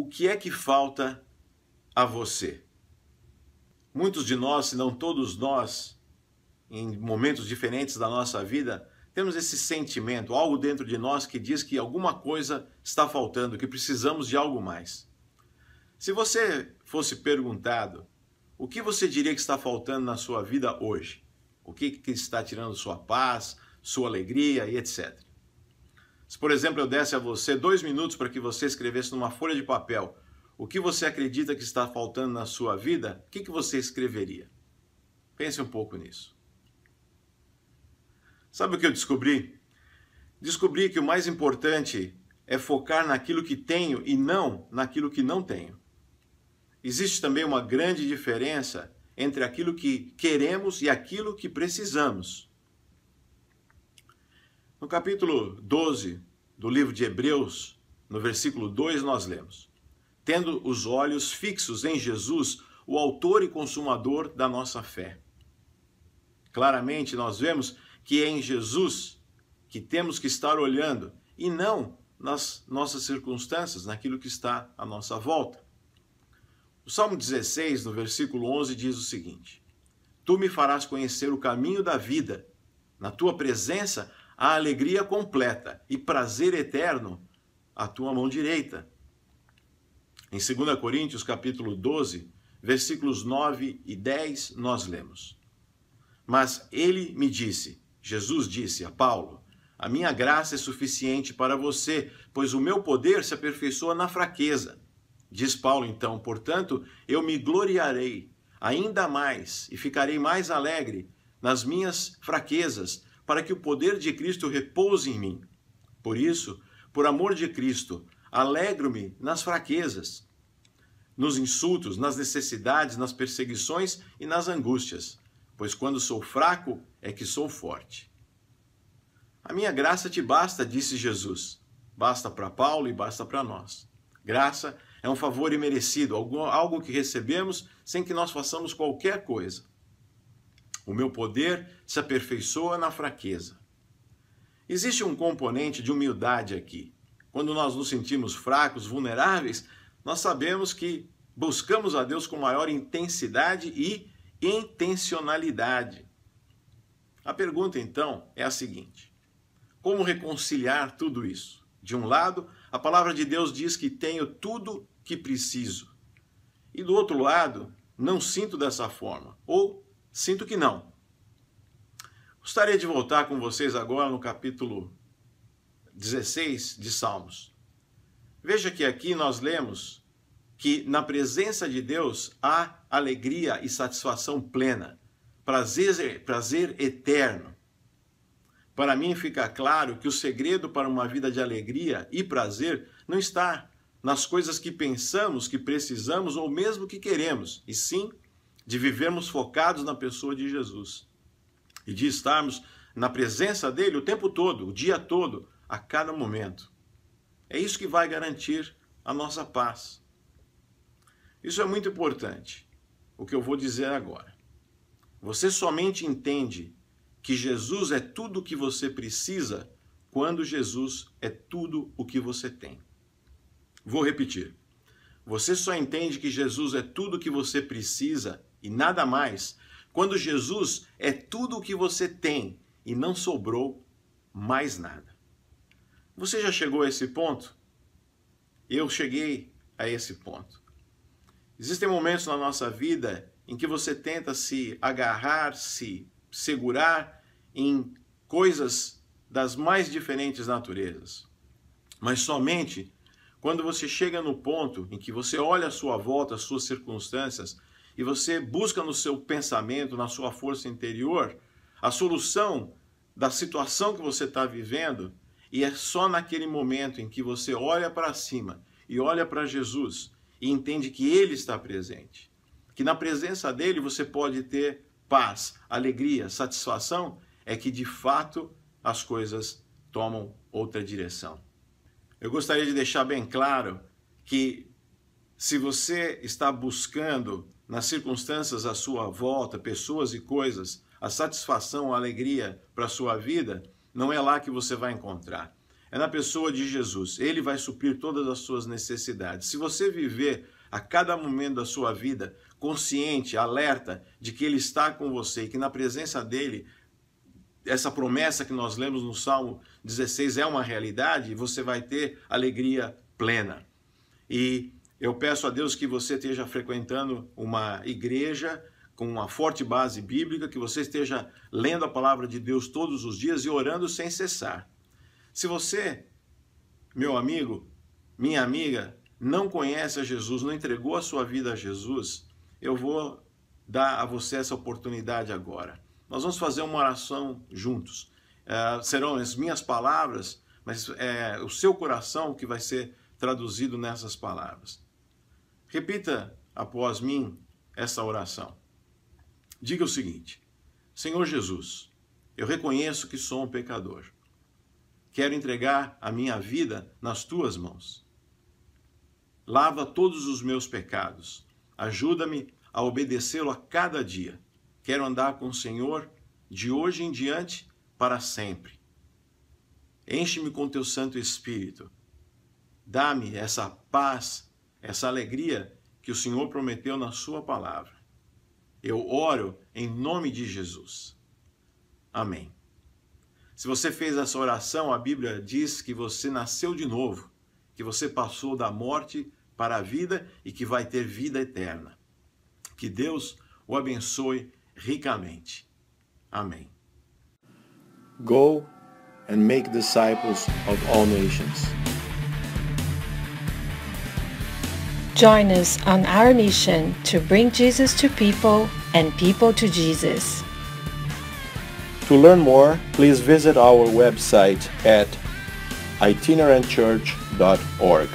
o que é que falta a você? Muitos de nós, se não todos nós, em momentos diferentes da nossa vida, temos esse sentimento, algo dentro de nós que diz que alguma coisa está faltando, que precisamos de algo mais. Se você fosse perguntado o que você diria que está faltando na sua vida hoje, o que, que está tirando sua paz, sua alegria e etc. Se, por exemplo, eu desse a você dois minutos para que você escrevesse numa folha de papel o que você acredita que está faltando na sua vida, o que, que você escreveria? Pense um pouco nisso. Sabe o que eu descobri? Descobri que o mais importante é focar naquilo que tenho e não naquilo que não tenho. Existe também uma grande diferença entre aquilo que queremos e aquilo que precisamos. No capítulo 12 do livro de Hebreus, no versículo 2, nós lemos: Tendo os olhos fixos em Jesus, o Autor e Consumador da nossa fé. Claramente nós vemos que é em Jesus que temos que estar olhando e não nas nossas circunstâncias, naquilo que está à nossa volta. O Salmo 16, no versículo 11, diz o seguinte: Tu me farás conhecer o caminho da vida, na tua presença a alegria completa e prazer eterno à tua mão direita. Em 2 Coríntios capítulo 12, versículos 9 e 10, nós lemos. Mas ele me disse, Jesus disse a Paulo, a minha graça é suficiente para você, pois o meu poder se aperfeiçoa na fraqueza. Diz Paulo então, portanto, eu me gloriarei ainda mais e ficarei mais alegre nas minhas fraquezas, para que o poder de Cristo repouse em mim. Por isso, por amor de Cristo, alegro-me nas fraquezas, nos insultos, nas necessidades, nas perseguições e nas angústias, pois quando sou fraco é que sou forte. A minha graça te basta, disse Jesus. Basta para Paulo e basta para nós. Graça é um favor imerecido, algo que recebemos sem que nós façamos qualquer coisa. O meu poder se aperfeiçoa na fraqueza. Existe um componente de humildade aqui. Quando nós nos sentimos fracos, vulneráveis, nós sabemos que buscamos a Deus com maior intensidade e intencionalidade. A pergunta então é a seguinte: como reconciliar tudo isso? De um lado, a palavra de Deus diz que tenho tudo que preciso. E do outro lado, não sinto dessa forma, ou Sinto que não. Gostaria de voltar com vocês agora no capítulo 16 de Salmos. Veja que aqui nós lemos que na presença de Deus há alegria e satisfação plena, prazer, prazer eterno. Para mim fica claro que o segredo para uma vida de alegria e prazer não está nas coisas que pensamos, que precisamos ou mesmo que queremos, e sim de vivermos focados na pessoa de Jesus e de estarmos na presença dele o tempo todo, o dia todo, a cada momento. É isso que vai garantir a nossa paz. Isso é muito importante, o que eu vou dizer agora. Você somente entende que Jesus é tudo o que você precisa quando Jesus é tudo o que você tem. Vou repetir. Você só entende que Jesus é tudo o que você precisa e nada mais. Quando Jesus é tudo o que você tem e não sobrou mais nada. Você já chegou a esse ponto? Eu cheguei a esse ponto. Existem momentos na nossa vida em que você tenta se agarrar, se segurar em coisas das mais diferentes naturezas. Mas somente quando você chega no ponto em que você olha a sua volta, as suas circunstâncias e você busca no seu pensamento, na sua força interior, a solução da situação que você está vivendo, e é só naquele momento em que você olha para cima e olha para Jesus e entende que Ele está presente, que na presença dele você pode ter paz, alegria, satisfação, é que de fato as coisas tomam outra direção. Eu gostaria de deixar bem claro que se você está buscando nas circunstâncias à sua volta, pessoas e coisas, a satisfação, a alegria para a sua vida, não é lá que você vai encontrar. É na pessoa de Jesus. Ele vai suprir todas as suas necessidades. Se você viver a cada momento da sua vida consciente, alerta de que Ele está com você e que na presença dele essa promessa que nós lemos no Salmo 16 é uma realidade, você vai ter alegria plena. E eu peço a Deus que você esteja frequentando uma igreja com uma forte base bíblica, que você esteja lendo a palavra de Deus todos os dias e orando sem cessar. Se você, meu amigo, minha amiga, não conhece a Jesus, não entregou a sua vida a Jesus, eu vou dar a você essa oportunidade agora. Nós vamos fazer uma oração juntos. É, serão as minhas palavras, mas é o seu coração que vai ser traduzido nessas palavras. Repita após mim essa oração. Diga o seguinte: Senhor Jesus, eu reconheço que sou um pecador. Quero entregar a minha vida nas tuas mãos. Lava todos os meus pecados. Ajuda-me a obedecê-lo a cada dia. Quero andar com o Senhor de hoje em diante para sempre. Enche-me com teu Santo Espírito. Dá-me essa paz essa alegria que o Senhor prometeu na Sua palavra. Eu oro em nome de Jesus. Amém. Se você fez essa oração, a Bíblia diz que você nasceu de novo, que você passou da morte para a vida e que vai ter vida eterna. Que Deus o abençoe ricamente. Amém. Go and make disciples of all nations. Join us on our mission to bring Jesus to people and people to Jesus. To learn more, please visit our website at itinerantchurch.org.